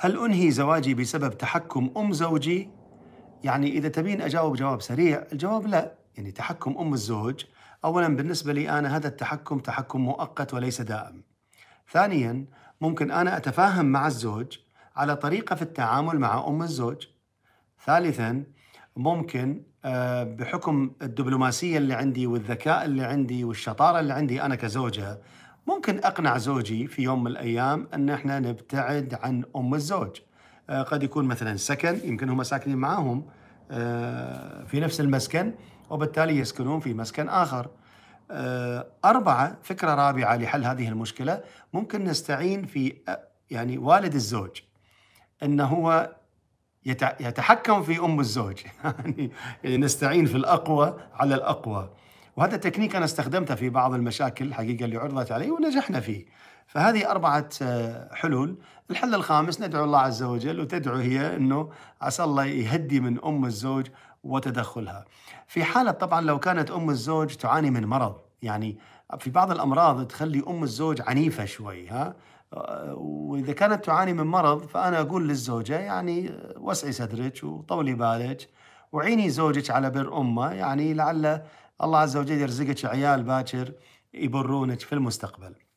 هل أنهي زواجي بسبب تحكم أم زوجي؟ يعني إذا تبين أجاوب جواب سريع الجواب لا يعني تحكم أم الزوج أولا بالنسبة لي أنا هذا التحكم تحكم مؤقت وليس دائم ثانيا ممكن أنا أتفاهم مع الزوج على طريقة في التعامل مع أم الزوج ثالثا ممكن آه، بحكم الدبلوماسية اللي عندي والذكاء اللي عندي والشطارة اللي عندي أنا كزوجة ممكن أقنع زوجي في يوم من الأيام أن احنا نبتعد عن أم الزوج آه، قد يكون مثلا سكن يمكن هم ساكنين معاهم آه، في نفس المسكن وبالتالي يسكنون في مسكن آخر آه، أربعة فكرة رابعة لحل هذه المشكلة ممكن نستعين في يعني والد الزوج أنه هو يتحكم في أم الزوج يعني نستعين في الأقوى على الأقوى وهذا التكنيك أنا استخدمته في بعض المشاكل الحقيقة اللي عرضت علي ونجحنا فيه فهذه أربعة آه، حلول الحل الخامس ندعو الله عز وجل وتدعو هي أنه عسى الله يهدي من أم الزوج وتدخلها في حالة طبعا لو كانت أم الزوج تعاني من مرض يعني في بعض الأمراض تخلي أم الزوج عنيفة شوي ها آه، وإذا كانت تعاني من مرض فأنا أقول للزوجة يعني آه، وسعي صدرك وطولي بالك وعيني زوجك على بر أمه يعني لعله الله عز وجل يرزقك عيال باكر يبرونك في المستقبل